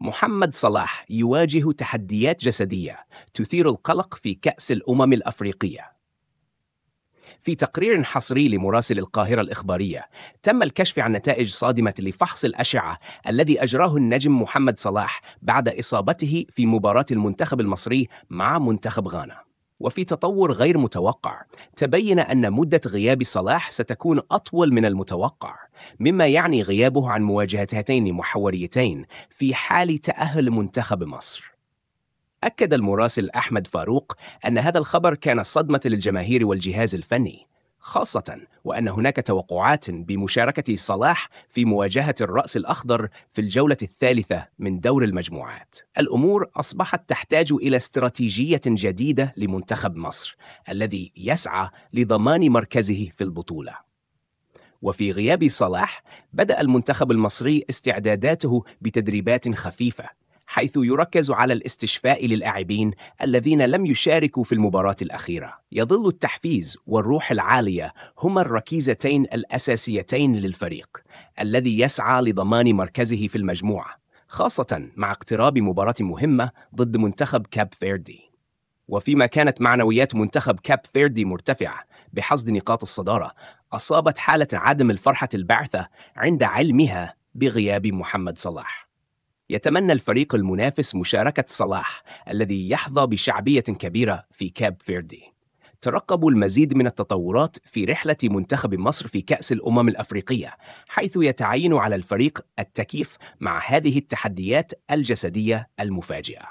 محمد صلاح يواجه تحديات جسدية تثير القلق في كأس الأمم الأفريقية. في تقرير حصري لمراسل القاهرة الإخبارية، تم الكشف عن نتائج صادمة لفحص الأشعة الذي أجراه النجم محمد صلاح بعد إصابته في مباراة المنتخب المصري مع منتخب غانا. وفي تطور غير متوقع تبين أن مدة غياب صلاح ستكون أطول من المتوقع مما يعني غيابه عن مواجهة هاتين محوريتين في حال تأهل منتخب مصر أكد المراسل أحمد فاروق أن هذا الخبر كان صدمة للجماهير والجهاز الفني خاصة وأن هناك توقعات بمشاركة صلاح في مواجهة الرأس الأخضر في الجولة الثالثة من دور المجموعات. الأمور أصبحت تحتاج إلى استراتيجية جديدة لمنتخب مصر الذي يسعى لضمان مركزه في البطولة. وفي غياب صلاح بدأ المنتخب المصري استعداداته بتدريبات خفيفة حيث يركز على الاستشفاء للاعبين الذين لم يشاركوا في المباراة الأخيرة. يظل التحفيز والروح العالية هما الركيزتين الأساسيتين للفريق، الذي يسعى لضمان مركزه في المجموعة، خاصة مع اقتراب مباراة مهمة ضد منتخب كاب فيردي. وفيما كانت معنويات منتخب كاب فيردي مرتفعة بحصد نقاط الصدارة، أصابت حالة عدم الفرحة البعثة عند علمها بغياب محمد صلاح. يتمنى الفريق المنافس مشاركة صلاح الذي يحظى بشعبية كبيرة في كاب فيردي. ترقبوا المزيد من التطورات في رحلة منتخب مصر في كأس الأمم الأفريقية، حيث يتعين على الفريق التكيف مع هذه التحديات الجسدية المفاجئة.